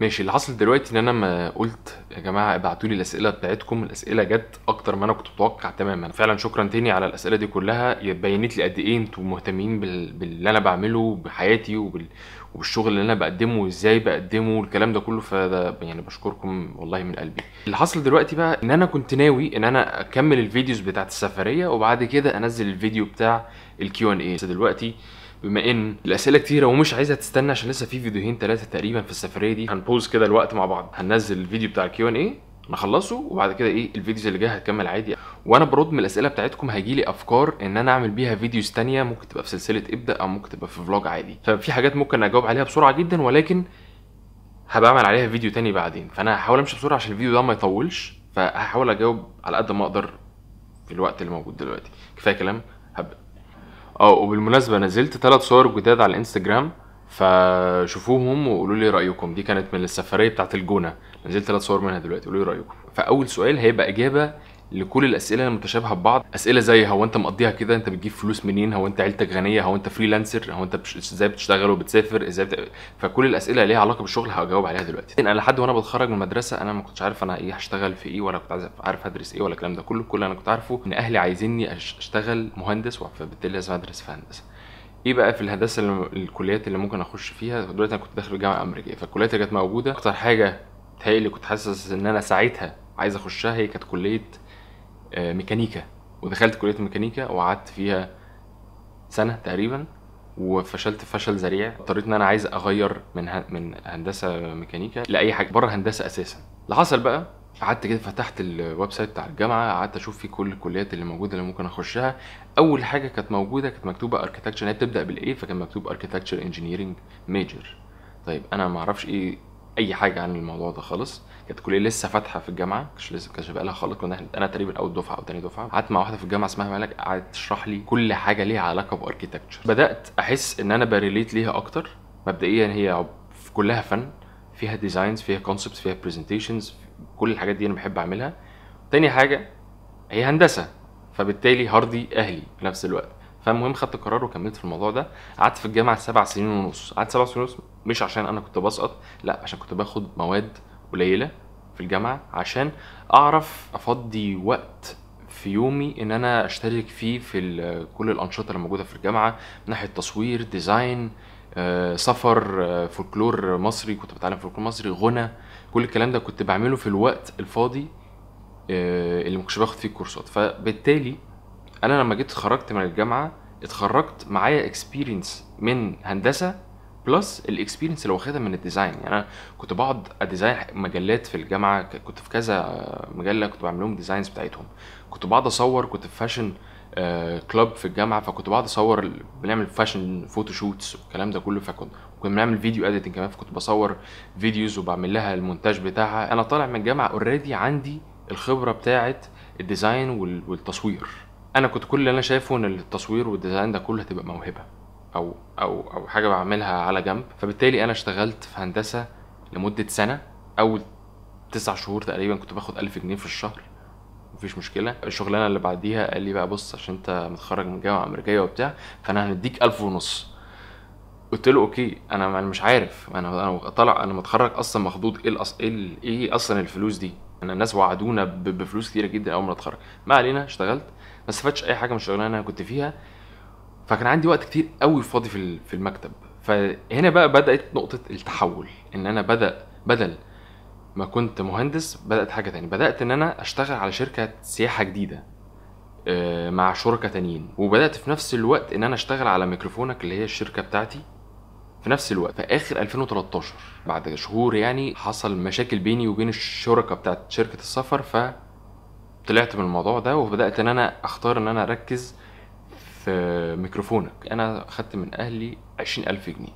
ماشي اللي حصل دلوقتي ان انا ما قلت يا جماعه ابعتوا لي الاسئله بتاعتكم الاسئله جت اكتر ما انا كنت متوقع تماما فعلا شكرا تاني على الاسئله دي كلها بينت لي قد ايه انتم مهتمين بال... باللي انا بعمله بحياتي وبال... وبالشغل اللي انا بقدمه وازاي بقدمه والكلام ده كله فده يعني بشكركم والله من قلبي اللي حصل دلوقتي بقى ان انا كنت ناوي ان انا اكمل الفيديوز بتاعت السفريه وبعد كده انزل الفيديو بتاع الكيو ان اي دلوقتي بما ان الاسئله كتيره ومش عايزه تستنى عشان لسه في فيديوهين ثلاثه تقريبا في السفريه دي هنبوز كده الوقت مع بعض هننزل الفيديو بتاع الكيو ان اي نخلصه وبعد كده ايه الفيديوز اللي جايه هتكمل عادي وانا برد من الاسئله بتاعتكم هيجي لي افكار ان انا اعمل بيها فيديوز تانية ممكن تبقى في سلسله ابدا او ممكن تبقى في فلوج عادي ففي حاجات ممكن اجاوب عليها بسرعه جدا ولكن هبقى اعمل عليها فيديو تاني بعدين فانا هحاول امشي بسرعه عشان الفيديو ده ما يطولش فهحاول اجاوب على قد ما اقدر في الوقت اللي موجود دلوقتي كفايه كلام اه وبالمناسبه نزلت ثلاث صور جداد على الانستجرام فشوفوهم وقولوا لي رايكم دي كانت من السفريه بتاعت الجونه نزلت ثلاث صور منها دلوقتي قولوا لي رايكم فاول سؤال هيبقى اجابه لكل الاسئله المتشابهه ببعض اسئله زي هو انت مقضيها كده انت بتجيب فلوس منين هو انت عيلتك غنيه هو انت فريلانسر هو انت ازاي بتشتغل وبتسافر ازاي بت... فكل الاسئله ليها علاقه بالشغل هجاوب عليها دلوقتي انا لحد وانا بتخرج من المدرسه انا ما كنتش عارف انا ايه هشتغل في ايه ولا كنت عارف ادرس ايه ولا الكلام ده كله كل انا كنت عارفه ان اهلي عايزيني اشتغل مهندس فبالتالي لازم ادرس في هندسه ايه بقى في الهندسه الكليات اللي ممكن اخش فيها دلوقتي انا كنت داخل الجامعه الامريكيه فالكليات اللي كانت موجوده اكتر حاجه تهيألي كنت حاسس ان انا ساعتها عايز اخشها هي كانت كليه آه، ميكانيكا ودخلت كليه الميكانيكا وقعدت فيها سنه تقريبا وفشلت فشل ذريع اضطريت ان انا عايز اغير من من هندسه ميكانيكا لاي حاجه بره هندسه اساسا اللي حصل بقى قعدت كده فتحت الويب سايت بتاع الجامعه قعدت اشوف فيه كل الكليات اللي موجوده اللي ممكن اخشها اول حاجه كانت موجوده كانت مكتوبه اركتكتشر يعني هي بتبدا بالايه فكان مكتوب اركتكتشر انجينيرنج ميجر طيب انا ما اعرفش ايه اي حاجه عن الموضوع ده خالص كانت كليه لسه فاتحه في الجامعه مش لسه كانش بقالها خالص كنا انا تقريبا اول دفعه او تاني دفعه قعدت مع واحده في الجامعه اسمها مالك قعدت تشرح لي كل حاجه ليها علاقه باركيتكتشر بدات احس ان انا بريليت ليها اكتر مبدئيا هي كلها فن فيها ديزاينز فيها كونسبتس فيها برزنتيشنز كل الحاجات دي انا بحب اعملها تاني حاجه هي هندسه فبالتالي هارضي اهلي في نفس الوقت فالمهم خدت قرار وكملت في الموضوع ده قعدت في الجامعه سبع سنين ونص قعدت سبع سنين ونص مش عشان انا كنت بسقط لا عشان كنت باخد مواد قليله في الجامعه عشان اعرف افضي وقت في يومي ان انا اشترك فيه في آه، كل الانشطه اللي موجوده في الجامعه من ناحيه تصوير ديزاين آه، سفر آه، فولكلور مصري كنت بتعلم فولكلور مصري غنى كل الكلام ده كنت بعمله في الوقت الفاضي اللي ما كنتش باخد فيه كورسات فبالتالي انا لما جيت اتخرجت من الجامعه اتخرجت معايا اكسبيرينس من هندسه بلس الاكسبيرينس اللي واخدها من الديزاين يعني انا كنت بقعد اديزاين مجلات في الجامعه كنت في كذا مجله كنت بعمل لهم ديزاينز بتاعتهم كنت بقعد اصور كنت في فاشن آه، كلاب في الجامعه فكنت بقعد اصور بنعمل فاشن فوتو شوتس والكلام ده كله فكنت كنا بنعمل فيديو اديتنج كمان فكنت بصور فيديوز وبعمل لها المونتاج بتاعها انا طالع من الجامعه اوريدي عندي الخبره بتاعه الديزاين والتصوير انا كنت كل اللي انا شايفه ان التصوير والديزاين ده كله هتبقى موهبه او او او حاجه بعملها على جنب فبالتالي انا اشتغلت في هندسه لمده سنه اول تسع شهور تقريبا كنت باخد ألف جنيه في الشهر مفيش مشكله الشغلانه اللي بعديها قال لي بقى بص عشان انت متخرج من جامعه امريكيه وبتاع فانا هنديك ألف ونص قلت له اوكي انا انا مش عارف انا انا طالع انا متخرج اصلا مخضوض ايه إيه, ايه اصلا الفلوس دي انا الناس وعدونا بفلوس كتيره جدا اول ما اتخرج ما علينا اشتغلت ما استفدتش اي حاجه من الشغلانه انا كنت فيها فكان عندي وقت كتير قوي فاضي في في المكتب فهنا بقى بدات نقطه التحول ان انا بدا بدل ما كنت مهندس بدات حاجه تانية بدات ان انا اشتغل على شركه سياحه جديده آه، مع شركاء تانيين وبدات في نفس الوقت ان انا اشتغل على ميكروفونك اللي هي الشركه بتاعتي في نفس الوقت في اخر 2013 بعد شهور يعني حصل مشاكل بيني وبين الشركه بتاعت شركه السفر ف طلعت من الموضوع ده وبدات ان انا اختار ان انا اركز في ميكروفونك انا خدت من اهلي عشرين الف جنيه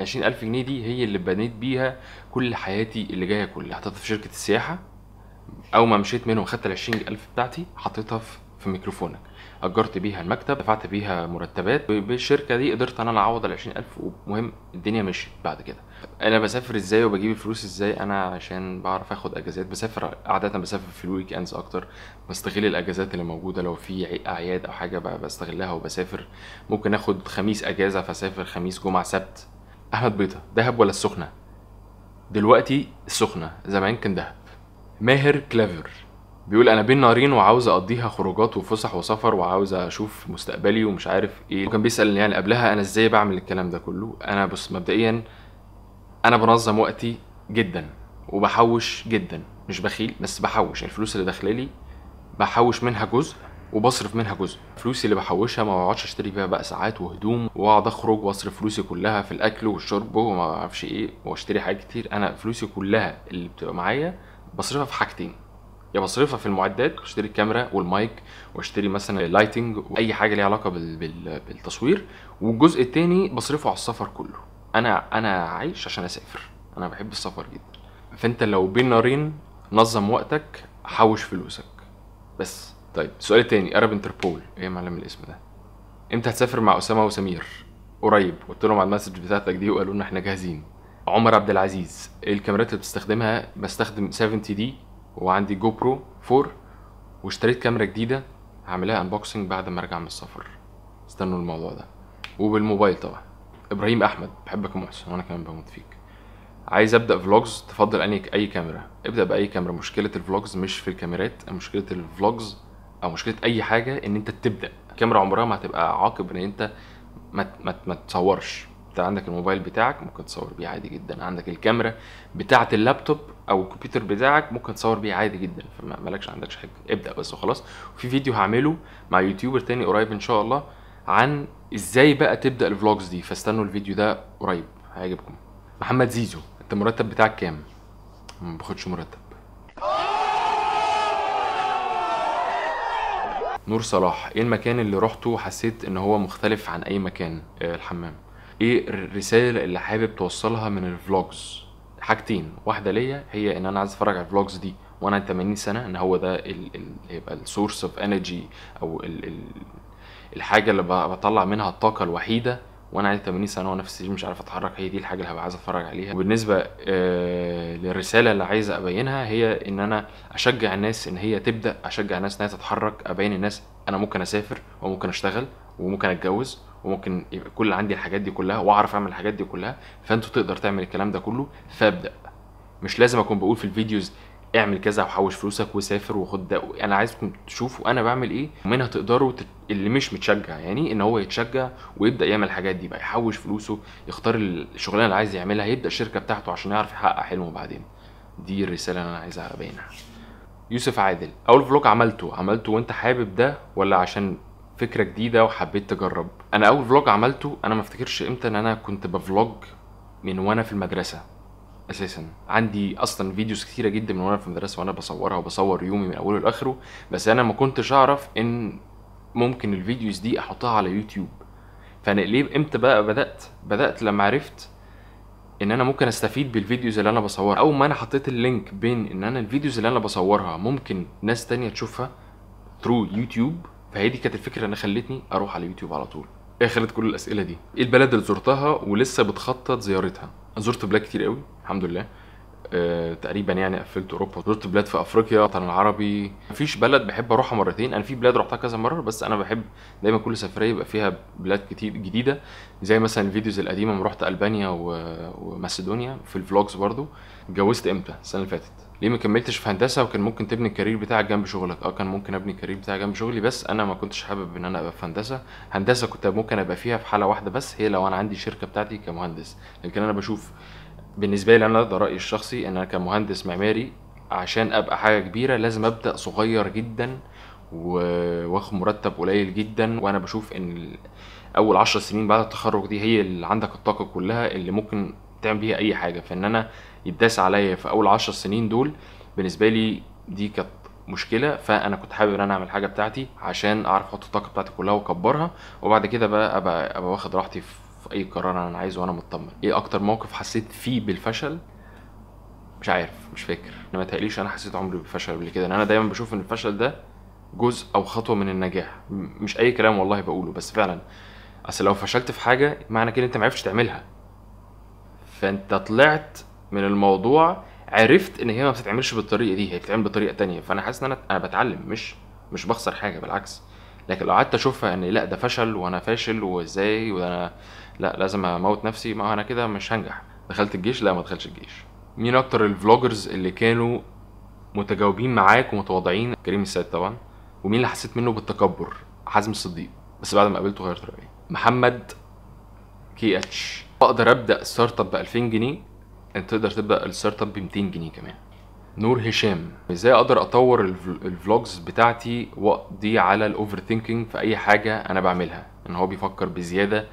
عشرين الف جنيه دي هي اللي بنيت بيها كل حياتي اللي جايه كلها حطيتها في شركه السياحه اول ما مشيت منهم خدت ال الف بتاعتي حطيتها في في ميكروفونك اجرت بيها المكتب دفعت بيها مرتبات بالشركه دي قدرت انا اعوض ال 20000 ومهم الدنيا مشيت بعد كده انا بسافر ازاي وبجيب الفلوس ازاي انا عشان بعرف اخد اجازات بسافر عاده بسافر في الويك اندز اكتر بستغل الاجازات اللي موجوده لو في اعياد او حاجه بستغلها وبسافر ممكن اخد خميس اجازه فسافر خميس جمعه سبت احمد بيضه دهب ولا السخنه دلوقتي السخنه زمان كان دهب ماهر كلافر بيقول انا بين نارين وعاوز اقضيها خروجات وفسح وسفر وعاوز اشوف مستقبلي ومش عارف ايه وكان بيسال يعني قبلها انا ازاي بعمل الكلام ده كله انا بص مبدئيا انا بنظم وقتي جدا وبحوش جدا مش بخيل بس بحوش يعني الفلوس اللي داخلالي بحوش منها جزء وبصرف منها جزء فلوسي اللي بحوشها ما بقعدش اشتري بيها بقى ساعات وهدوم واقعد اخرج واصرف فلوسي كلها في الاكل والشرب وما اعرفش ايه واشتري حاجات كتير انا فلوسي كلها اللي بتبقى معايا بصرفها في حاجتين يا بصرفها في المعدات واشتري الكاميرا والمايك واشتري مثلا اللايتنج واي حاجه ليها علاقه بالتصوير والجزء التاني بصرفه على السفر كله انا انا عايش عشان اسافر انا بحب السفر جدا فانت لو بين نارين نظم وقتك حوش فلوسك بس طيب السؤال التاني ارب انتربول ايه معلم الاسم ده امتى هتسافر مع اسامه وسمير قريب قلت لهم على المسج بتاعتك دي وقالوا لنا احنا جاهزين عمر عبد العزيز إيه الكاميرات اللي بتستخدمها بستخدم 70 دي وعندي جو برو 4 واشتريت كاميرا جديده هعملها انبوكسنج بعد ما ارجع من السفر استنوا الموضوع ده وبالموبايل طبعا ابراهيم احمد بحبك يا محسن وانا كمان بموت فيك عايز ابدا فلوجز تفضل اني اي كاميرا ابدا باي كاميرا مشكله الفلوجز مش في الكاميرات مشكله الفلوجز او مشكله اي حاجه ان انت تبدا الكاميرا عمرها ما هتبقى عاقب ان انت ما ما تصورش انت عندك الموبايل بتاعك ممكن تصور بيه عادي جدا عندك الكاميرا بتاعه اللابتوب او الكمبيوتر بتاعك ممكن تصور بيه عادي جدا فما مالكش عندكش حاجه ابدا بس وخلاص وفي فيديو هعمله مع يوتيوبر تاني قريب ان شاء الله عن ازاي بقى تبدا الفلوجز دي فاستنوا الفيديو ده قريب هيعجبكم محمد زيزو انت المرتب بتاعك كام ما باخدش مرتب نور صلاح ايه المكان اللي رحته وحسيت ان هو مختلف عن اي مكان آه، الحمام ايه الرساله اللي حابب توصلها من الفلوجز حاجتين واحده ليا هي ان انا عايز اتفرج على الفلوجز دي وانا 80 سنه ان هو ده اللي هيبقى السورس اوف انرجي او الـ الـ الحاجه اللي بطلع منها الطاقه الوحيده وانا عندي 80 سنه وانا في مش عارف اتحرك هي دي الحاجه اللي هبقى عايز اتفرج عليها وبالنسبه آه للرساله اللي عايز ابينها هي ان انا اشجع الناس ان هي تبدا اشجع الناس انها تتحرك ابين الناس انا ممكن اسافر وممكن اشتغل وممكن اتجوز وممكن يبقى كل عندي الحاجات دي كلها واعرف اعمل الحاجات دي كلها فانت تقدر تعمل الكلام ده كله فابدا مش لازم اكون بقول في الفيديوز اعمل كذا وحوش فلوسك وسافر وخد ده انا عايزكم تشوفوا انا بعمل ايه ومنها تقدروا تت... اللي مش متشجع يعني ان هو يتشجع ويبدا يعمل الحاجات دي بقى يحوش فلوسه يختار الشغلانه اللي عايز يعملها يبدا الشركه بتاعته عشان يعرف يحقق حلمه بعدين دي الرساله اللي انا عايزها ابينها يوسف عادل اول فلوج عملته عملته وانت حابب ده ولا عشان فكره جديده وحبيت تجرب انا اول فلوج عملته انا ما افتكرش امتى ان انا كنت بفلوج من وانا في المدرسه اساسا عندي اصلا فيديوز كتيره جدا من وانا في المدرسه وانا بصورها وبصور يومي من اوله لاخره بس انا ما كنتش اعرف ان ممكن الفيديوز دي احطها على يوتيوب فانا ليه امتى بقى بدات بدات لما عرفت ان انا ممكن استفيد بالفيديوز اللي انا بصورها اول ما انا حطيت اللينك بين ان انا الفيديوز اللي انا بصورها ممكن ناس تانية تشوفها ثرو يوتيوب فهي دي كانت الفكره اللي خلتني اروح على اليوتيوب على طول ايه خلت كل الاسئله دي ايه البلد اللي زرتها ولسه بتخطط زيارتها زرت بلاد كتير قوي الحمد لله أه تقريبا يعني قفلت اوروبا زرت بلاد في افريقيا الوطن العربي مفيش بلد بحب اروحها مرتين انا في بلاد رحتها كذا مره بس انا بحب دايما كل سفريه يبقى فيها بلاد كتير جديده زي مثلا الفيديوز القديمه لما رحت البانيا وماسيدونيا في الفلوجز برضو اتجوزت امتى السنه اللي فاتت ليه ما كملتش في هندسه وكان ممكن تبني الكارير بتاعك جنب شغلك اه كان ممكن ابني الكارير بتاعي جنب شغلي بس انا ما كنتش حابب ان انا ابقى في هندسه هندسه كنت ممكن ابقى فيها في حاله واحده بس هي لو انا عندي شركه بتاعتي كمهندس لكن انا بشوف بالنسبه لي انا ده رايي الشخصي ان انا كمهندس معماري عشان ابقى حاجه كبيره لازم ابدا صغير جدا واخد مرتب قليل جدا وانا بشوف ان اول عشر سنين بعد التخرج دي هي اللي عندك الطاقه كلها اللي ممكن تعمل بيها اي حاجه فان انا يتداس عليا في اول 10 سنين دول بالنسبه لي دي كانت مشكله فانا كنت حابب ان انا اعمل حاجه بتاعتي عشان اعرف احط الطاقه بتاعتي كلها واكبرها وبعد كده بقى ابقى ابقى واخد راحتي في اي قرار انا عايزه وانا مطمن ايه اكتر موقف حسيت فيه بالفشل مش عارف مش فاكر انا ما تقليش انا حسيت عمري بالفشل قبل كده انا دايما بشوف ان الفشل ده جزء او خطوه من النجاح مش اي كلام والله بقوله بس فعلا اصل لو فشلت في حاجه معنى كده انت ما عرفتش تعملها فانت طلعت من الموضوع عرفت ان هي ما بتتعملش بالطريقه دي هي بتتعمل بطريقه تانية فانا حاسس ان انا انا بتعلم مش مش بخسر حاجه بالعكس لكن لو قعدت اشوفها ان لا ده فشل وانا فاشل وازاي وانا لا لازم اموت نفسي ما انا كده مش هنجح دخلت الجيش لا ما دخلش الجيش مين اكتر الفلوجرز اللي كانوا متجاوبين معاك ومتواضعين كريم السيد طبعا ومين اللي حسيت منه بالتكبر حازم الصديق بس بعد ما قابلته غيرت رايي محمد كي اتش اقدر ابدا ستارت اب ب 2000 جنيه انت تقدر تبدا الستارت اب ب 200 جنيه كمان نور هشام ازاي اقدر اطور الفلوجز بتاعتي واقضي على الاوفر ثينكينج في اي حاجه انا بعملها ان هو بيفكر بزياده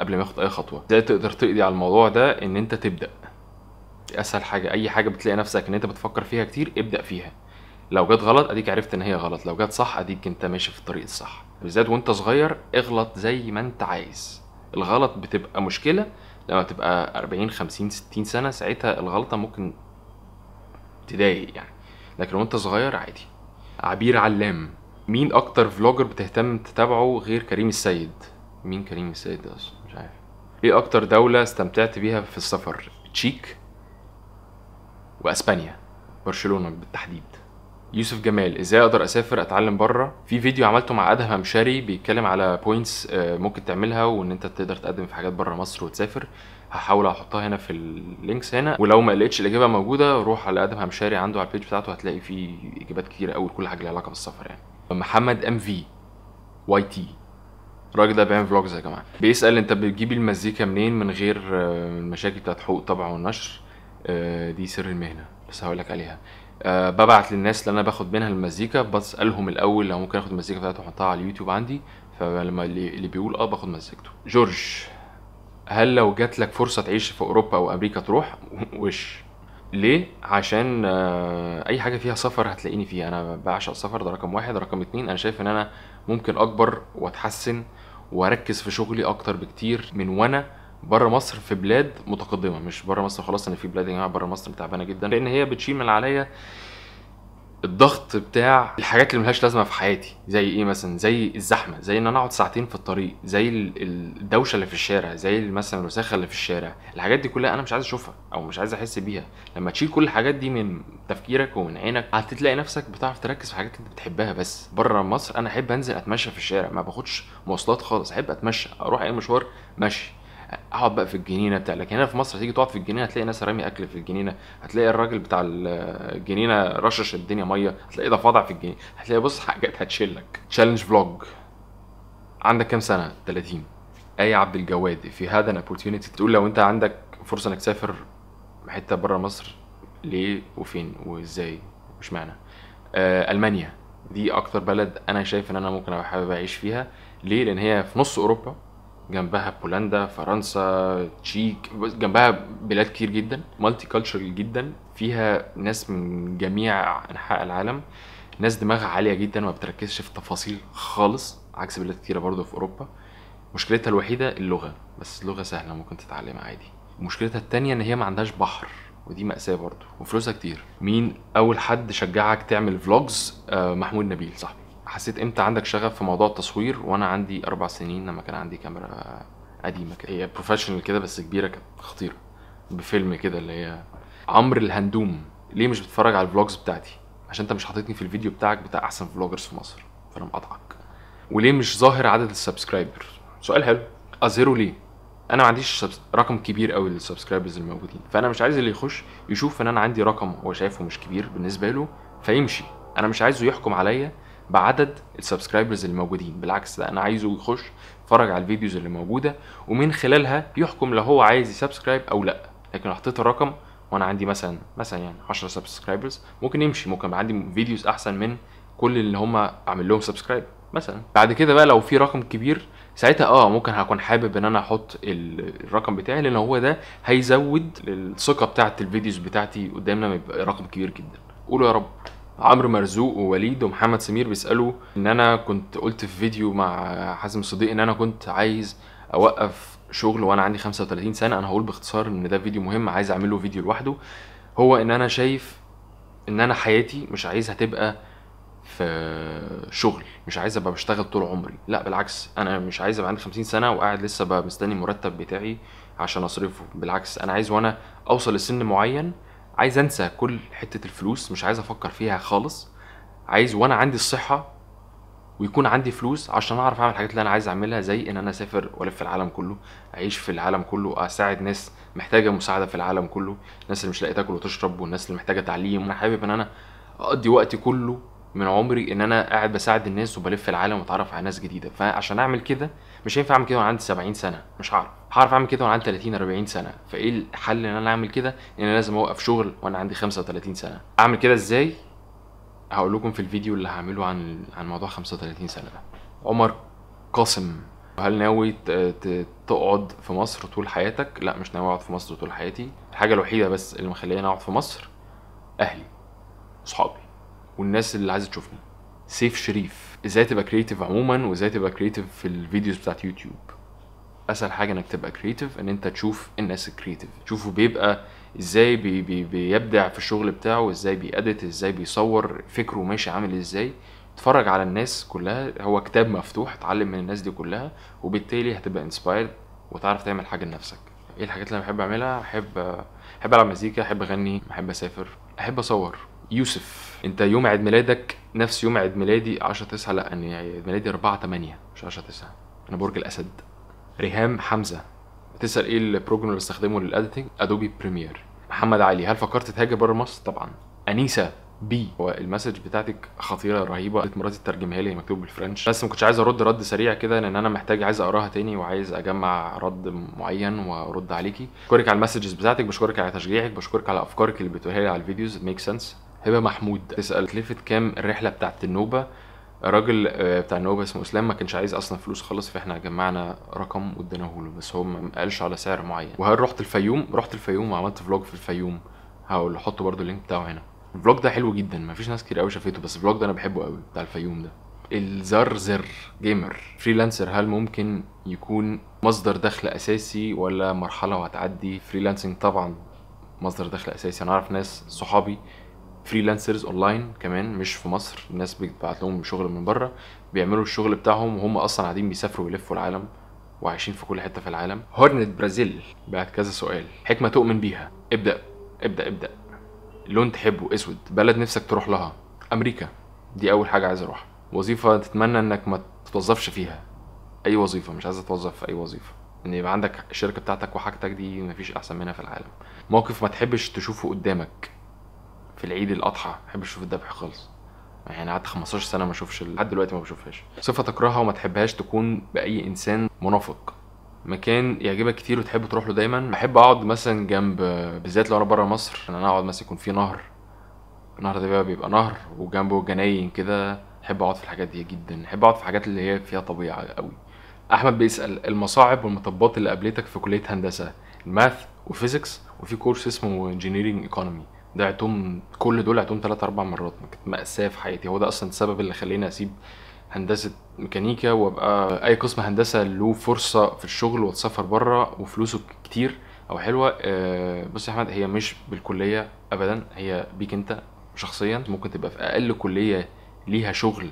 قبل ما ياخد اي خطوه ازاي تقدر تقضي على الموضوع ده ان انت تبدا اسهل حاجه اي حاجه بتلاقي نفسك ان انت بتفكر فيها كتير ابدا فيها لو جت غلط اديك عرفت ان هي غلط لو جت صح اديك انت ماشي في الطريق الصح بالذات وانت صغير اغلط زي ما انت عايز الغلط بتبقى مشكله لما تبقى 40 50 60 سنه ساعتها الغلطه ممكن تضايق يعني لكن وانت صغير عادي عبير علام مين اكتر فلوجر بتهتم تتابعه غير كريم السيد مين كريم السيد ده اصلا مش عارف ايه اكتر دولة استمتعت بيها في السفر تشيك واسبانيا برشلونة بالتحديد يوسف جمال ازاي اقدر اسافر اتعلم بره في فيديو عملته مع ادهم همشاري بيتكلم على بوينتس آه، ممكن تعملها وان انت تقدر تقدم في حاجات بره مصر وتسافر هحاول احطها هنا في اللينكس هنا ولو ما لقيتش الاجابه موجوده روح على ادهم همشاري عنده على البيج بتاعته هتلاقي فيه اجابات كتير قوي لكل حاجه ليها علاقه بالسفر يعني محمد ام في واي تي الراجل ده بيعمل فلوجز يا جماعه بيسال انت بتجيب المزيكا منين من غير آه، المشاكل بتاعت حقوق طبع والنشر آه، دي سر المهنه بس هقول لك عليها أه ببعت للناس اللي انا باخد منها المزيكا بسالهم الاول لو ممكن اخد المزيكا بتاعته احطها على اليوتيوب عندي فلما اللي بيقول اه باخد مزيكته جورج هل لو جات لك فرصه تعيش في اوروبا او امريكا تروح وش ليه عشان آه، اي حاجه فيها سفر هتلاقيني فيها انا بعشق السفر ده رقم واحد رقم اتنين انا شايف ان انا ممكن اكبر واتحسن واركز في شغلي اكتر بكتير من وانا بره مصر في بلاد متقدمه مش بره مصر خلاص انا في بلاد يا جماعه بره مصر تعبانه جدا لان هي بتشيل من عليا الضغط بتاع الحاجات اللي ملهاش لازمه في حياتي زي ايه مثلا زي الزحمه زي ان انا اقعد ساعتين في الطريق زي الدوشه اللي في الشارع زي مثلا الوساخه اللي في الشارع الحاجات دي كلها انا مش عايز اشوفها او مش عايز احس بيها لما تشيل كل الحاجات دي من تفكيرك ومن عينك هتلاقي نفسك بتعرف تركز في حاجات انت بتحبها بس بره مصر انا احب انزل اتمشى في الشارع ما باخدش مواصلات خالص احب اتمشى اروح اي مشوار ماشي اقعد بقى في الجنينه بتاع لكن هنا في مصر هتيجي تقعد في الجنينه هتلاقي ناس رامي اكل في الجنينه هتلاقي الراجل بتاع الجنينه رشش الدنيا ميه هتلاقي ضفادع في الجنينه هتلاقي بص حاجات هتشلك تشالنج فلوج عندك كام سنه 30 اي عبد الجواد في هذا اوبورتيونيتي تقول لو انت عندك فرصه انك تسافر حته بره مصر ليه وفين وازاي مش معنى آه المانيا دي اكتر بلد انا شايف ان انا ممكن ابقى حابب اعيش فيها ليه لان هي في نص اوروبا جنبها بولندا فرنسا تشيك جنبها بلاد كتير جدا مالتي كالتشرال جدا فيها ناس من جميع انحاء العالم ناس دماغها عاليه جدا وما بتركزش في تفاصيل خالص عكس بلاد كتيره برضه في اوروبا مشكلتها الوحيده اللغه بس لغه سهله ممكن تتعلمها عادي مشكلتها التانية ان هي ما عندهاش بحر ودي مأساة برضه وفلوسها كتير مين أول حد شجعك تعمل فلوجز آه، محمود نبيل صاحبي حسيت امتى عندك شغف في موضوع التصوير وانا عندي اربع سنين لما كان عندي كاميرا قديمه كده هي بروفيشنال كده بس كبيره كانت خطيره بفيلم كده اللي هي عمرو الهندوم ليه مش بتتفرج على الفلوجز بتاعتي عشان انت مش حاططني في الفيديو بتاعك بتاع احسن فلوجرز في مصر فانا مقاطعك وليه مش ظاهر عدد السبسكرايبر سؤال حلو اظهره ليه انا ما عنديش رقم كبير قوي للسبسكرايبرز الموجودين فانا مش عايز اللي يخش يشوف ان انا عندي رقم هو شايفه مش كبير بالنسبه له فيمشي انا مش عايزه يحكم عليا بعدد السبسكرايبرز اللي موجودين بالعكس ده انا عايزه يخش يتفرج على الفيديوز اللي موجوده ومن خلالها يحكم لو هو عايز يسبسكرايب او لا لكن لو حطيت الرقم وانا عندي مثلا مثلا يعني 10 سبسكرايبرز ممكن يمشي ممكن عندي فيديوز احسن من كل اللي هم اعمل لهم سبسكرايب مثلا بعد كده بقى لو في رقم كبير ساعتها اه ممكن هكون حابب ان انا احط الرقم بتاعي لان هو ده هيزود الثقه بتاعه الفيديوز بتاعتي قدامنا لما يبقى رقم كبير جدا قولوا يا رب عمرو مرزوق ووليد ومحمد سمير بيسالوا ان انا كنت قلت في فيديو مع حازم صديق ان انا كنت عايز اوقف شغل وانا عندي 35 سنه انا هقول باختصار ان ده فيديو مهم عايز اعمله فيديو لوحده هو ان انا شايف ان انا حياتي مش عايزها تبقى في شغل مش عايز ابقى بشتغل طول عمري لا بالعكس انا مش عايز ابقى عندي 50 سنه وقاعد لسه بقى مستني المرتب بتاعي عشان اصرفه بالعكس انا عايز وانا اوصل لسن معين عايز انسى كل حته الفلوس مش عايز افكر فيها خالص عايز وانا عندي الصحه ويكون عندي فلوس عشان اعرف اعمل الحاجات اللي انا عايز اعملها زي ان انا اسافر والف العالم كله اعيش في العالم كله اساعد ناس محتاجه مساعده في العالم كله الناس اللي مش لاقيه تاكل وتشرب والناس اللي محتاجه تعليم انا حابب ان انا اقضي وقتي كله من عمري ان انا قاعد بساعد الناس وبلف العالم واتعرف على ناس جديده فعشان اعمل كده مش هينفع اعمل كده وانا عندي 70 سنه مش هعرف هعرف اعمل كده وانا عندي 30 40 سنه فايه الحل ان انا اعمل كده ان انا لازم اوقف شغل وانا عندي 35 سنه اعمل كده ازاي هقول لكم في الفيديو اللي هعمله عن عن موضوع 35 سنه ده عمر قاسم هل ناوي تقعد في مصر طول حياتك لا مش ناوي اقعد في مصر طول حياتي الحاجه الوحيده بس اللي مخليني اقعد في مصر اهلي اصحابي والناس اللي عايزه تشوفني سيف شريف ازاي تبقى كريتيف عموما وازاي تبقى كريتيف في الفيديوز بتاعت يوتيوب اسهل حاجه انك تبقى كريتيف ان انت تشوف الناس الكريتيف تشوفه بيبقى ازاي بي بي بيبدع في الشغل بتاعه ازاي بيأدت ازاي بيصور فكره ماشي عامل ازاي اتفرج على الناس كلها هو كتاب مفتوح اتعلم من الناس دي كلها وبالتالي هتبقى انسبايرد وتعرف تعمل حاجه لنفسك ايه الحاجات اللي انا بحب اعملها احب احب العب مزيكا احب اغني احب اسافر احب اصور يوسف انت يوم عيد ميلادك نفس يوم عيد ميلادي 10 9 لا انا يعني عيد ميلادي 4 8 مش 10 9 انا برج الاسد ريهام حمزه بتسال ايه البروجرام اللي بستخدمه للاديتنج ادوبي بريمير محمد علي هل فكرت تهاجر بره مصر طبعا انيسه بي هو المسج بتاعتك خطيره رهيبه قلت مراتي ترجمها لي مكتوب بالفرنش بس ما كنتش عايز ارد رد سريع كده لان انا محتاج عايز اقراها تاني وعايز اجمع رد معين وارد عليكي بشكرك على المسجز بتاعتك بشكرك على تشجيعك بشكرك على افكارك اللي بتقولها لي على الفيديوز ميك سنس هبه محمود تسال تلفت كام الرحله بتاعه النوبه الراجل آه، بتاع النوبه اسمه اسلام ما كانش عايز اصلا فلوس خالص فاحنا جمعنا رقم واديناه له بس هو ما قالش على سعر معين وهل رحت الفيوم رحت الفيوم وعملت فلوج في الفيوم هقول احط برده اللينك بتاعه هنا الفلوج ده حلو جدا مفيش ناس كتير قوي شافته بس الفلوج ده انا بحبه قوي بتاع الفيوم ده الزرزر جيمر فريلانسر هل ممكن يكون مصدر دخل اساسي ولا مرحله وهتعدي فريلانسنج طبعا مصدر دخل اساسي انا اعرف ناس صحابي فريلانسرز اونلاين كمان مش في مصر الناس بتبعت لهم شغل من بره بيعملوا الشغل بتاعهم وهم اصلا قاعدين بيسافروا ويلفوا العالم وعايشين في كل حته في العالم هورنت برازيل بعت كذا سؤال حكمه تؤمن بيها ابدا ابدا ابدا لون تحبه اسود بلد نفسك تروح لها امريكا دي اول حاجه عايز اروحها وظيفه تتمنى انك ما تتوظفش فيها اي وظيفه مش عايز اتوظف في اي وظيفه ان يبقى عندك الشركه بتاعتك وحاجتك دي مفيش احسن منها في العالم موقف ما تحبش تشوفه قدامك في العيد الاضحى ما بحبش اشوف الذبح خالص يعني قعدت 15 سنه ما اشوفش لحد دلوقتي ما بشوفهاش صفه تكرهها وما تحبهاش تكون باي انسان منافق مكان يعجبك كتير وتحب تروح له دايما بحب اقعد مثلا جنب بالذات لو انا بره مصر ان انا اقعد مثلا يكون في نهر النهر ده بيبقى, بيبقى نهر وجنبه جناين كده احب اقعد في الحاجات دي جدا احب اقعد في الحاجات اللي هي فيها طبيعه قوي احمد بيسال المصاعب والمطبات اللي قابلتك في كليه هندسه الماث وفيزيكس وفي كورس اسمه انجينيرنج ايكونومي ده عتوم كل دول عتوم ثلاث اربع مرات كانت مأساة في حياتي هو ده اصلا السبب اللي خلاني اسيب هندسه ميكانيكا وابقى اي قسم هندسه له فرصه في الشغل وتسافر بره وفلوسه كتير او حلوه آه، بص يا احمد هي مش بالكليه ابدا هي بيك انت شخصيا ممكن تبقى في اقل كليه ليها شغل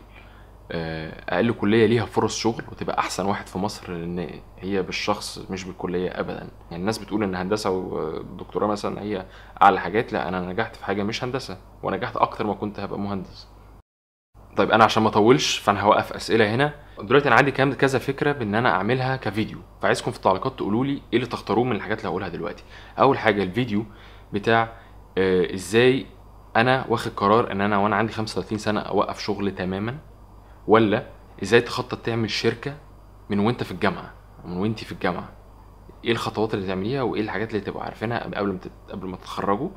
آه، اقل كليه ليها فرص شغل وتبقى احسن واحد في مصر لان هي بالشخص مش بالكليه ابدا يعني الناس بتقول ان هندسه والدكتوراه مثلا هي اعلى حاجات لا انا نجحت في حاجه مش هندسه ونجحت اكتر ما كنت هبقى مهندس طيب انا عشان ما اطولش فانا هوقف اسئله هنا دلوقتي انا عندي كام كذا فكره بان انا اعملها كفيديو فعايزكم في التعليقات تقولوا لي ايه اللي تختاروه من الحاجات اللي هقولها دلوقتي اول حاجه الفيديو بتاع آه، ازاي انا واخد قرار ان انا وانا عندي 35 سنه اوقف شغل تماما ولا ازاي تخطط تعمل شركه من وانت في الجامعه من وانت في الجامعه ايه الخطوات اللي تعمليها وايه الحاجات اللي تبقوا عارفينها قبل ما قبل ما تتخرجوا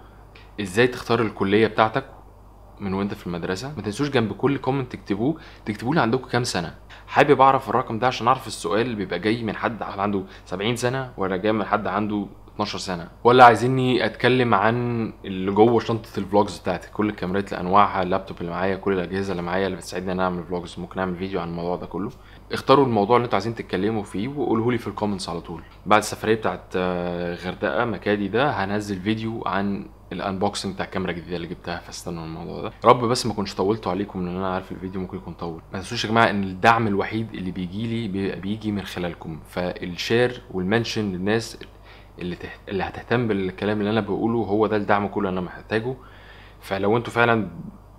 ازاي تختار الكليه بتاعتك من وانت في المدرسه ما تنسوش جنب كل كومنت تكتبوه تكتبوا لي عندكم كام سنه حابب اعرف الرقم ده عشان اعرف السؤال اللي بيبقى جاي من حد عنده 70 سنه ولا جاي من حد عنده 12 سنه ولا عايزيني اتكلم عن اللي جوه شنطه الفلوجز بتاعتي كل الكاميرات لانواعها اللابتوب اللي معايا كل الاجهزه اللي معايا اللي بتساعدني ان انا اعمل فلوجز ممكن اعمل فيديو عن الموضوع ده كله اختاروا الموضوع اللي انتوا عايزين تتكلموا فيه وقولوا لي في الكومنتس على طول بعد السفريه بتاعت آه، غردقه مكادي ده هنزل فيديو عن الانبوكسنج بتاع الكاميرا الجديده اللي جبتها فاستنوا الموضوع ده رب بس ما كنتش طولت عليكم لان انا عارف الفيديو ممكن يكون طول ما تنسوش يا جماعه ان الدعم الوحيد اللي بيجي لي بيجي من خلالكم فالشير والمنشن للناس اللي تهت... اللي هتهتم بالكلام اللي انا بقوله هو ده الدعم كله اللي انا محتاجه فلو انتوا فعلا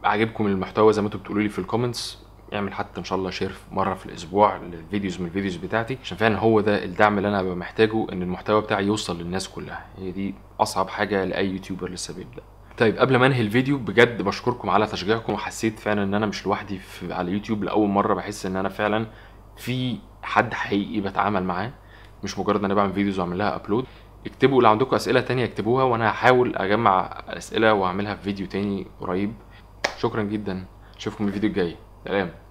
عاجبكم المحتوى زي ما انتوا بتقولوا لي في الكومنتس اعمل حتى ان شاء الله شير مره في الاسبوع للفيديوز من الفيديوز بتاعتي عشان فعلا هو ده الدعم اللي انا محتاجه ان المحتوى بتاعي يوصل للناس كلها هي دي اصعب حاجه لاي يوتيوبر لسه بيبدا طيب قبل ما انهي الفيديو بجد بشكركم على تشجيعكم وحسيت فعلا ان انا مش لوحدي في على يوتيوب لاول مره بحس ان انا فعلا في حد حقيقي بتعامل معاه مش مجرد ان انا بعمل فيديوز واعمل لها ابلود اكتبوا لو عندكم اسئله تانية اكتبوها وانا هحاول اجمع اسئله واعملها في فيديو تاني قريب شكرا جدا اشوفكم الفيديو الجاي سلام